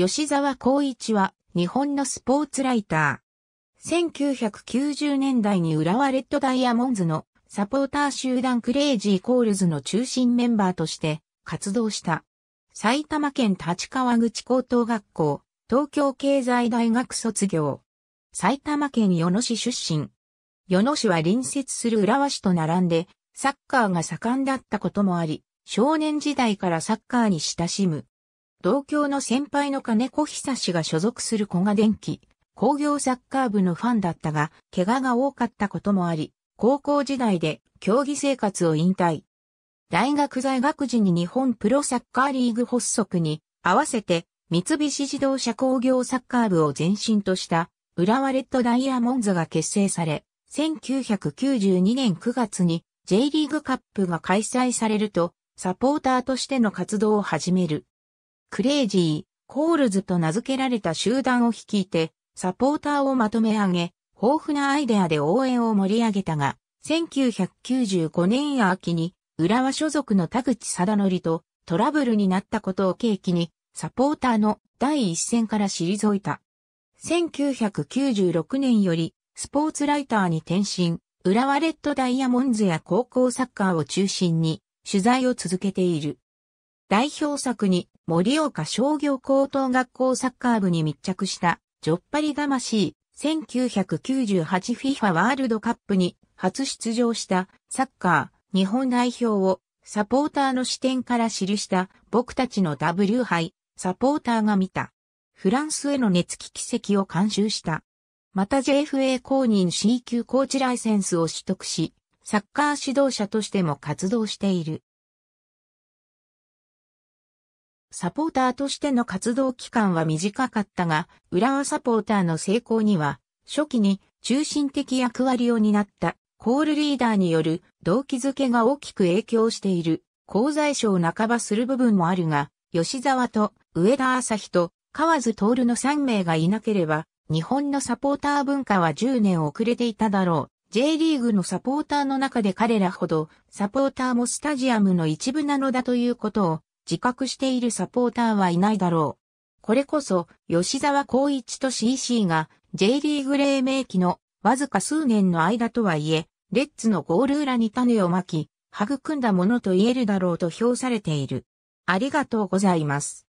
吉沢光一は日本のスポーツライター。1990年代に浦和レッドダイヤモンズのサポーター集団クレイジーコールズの中心メンバーとして活動した。埼玉県立川口高等学校、東京経済大学卒業。埼玉県与野市出身。与野市は隣接する浦和市と並んで、サッカーが盛んだったこともあり、少年時代からサッカーに親しむ同郷の先輩の金子久氏が所属する小賀電機、工業サッカー部のファンだったが、怪我が多かったこともあり、高校時代で競技生活を引退。大学在学時に日本プロサッカーリーグ発足に合わせて三菱自動車工業サッカー部を前身とした浦和レッドダイヤモンズが結成され、1992年9月に J リーグカップが開催されるとサポーターとしての活動を始める。クレイジー、コールズと名付けられた集団を率いて、サポーターをまとめ上げ、豊富なアイデアで応援を盛り上げたが、1995年秋に、浦和所属の田口貞則とトラブルになったことを契機に、サポーターの第一線から退いた。1996年より、スポーツライターに転身、浦和レッドダイヤモンズや高校サッカーを中心に、取材を続けている。代表作に、森岡商業高等学校サッカー部に密着した、ジョッパリ魂、1998FIFA ワールドカップに初出場したサッカー日本代表をサポーターの視点から記した僕たちの W 杯サポーターが見た。フランスへの熱気奇跡を監修した。また JFA 公認 C 級コーチライセンスを取得し、サッカー指導者としても活動している。サポーターとしての活動期間は短かったが、浦和サポーターの成功には、初期に中心的役割を担ったコールリーダーによる動機づけが大きく影響している、功罪賞半ばする部分もあるが、吉沢と上田朝日と河津徹の3名がいなければ、日本のサポーター文化は10年遅れていただろう。J リーグのサポーターの中で彼らほどサポーターもスタジアムの一部なのだということを自覚しているサポーターはいないだろう。これこそ、吉沢孝一と CC が J リーグ黎明期のわずか数年の間とはいえ、レッツのゴール裏に種をまき、育んだものと言えるだろうと評されている。ありがとうございます。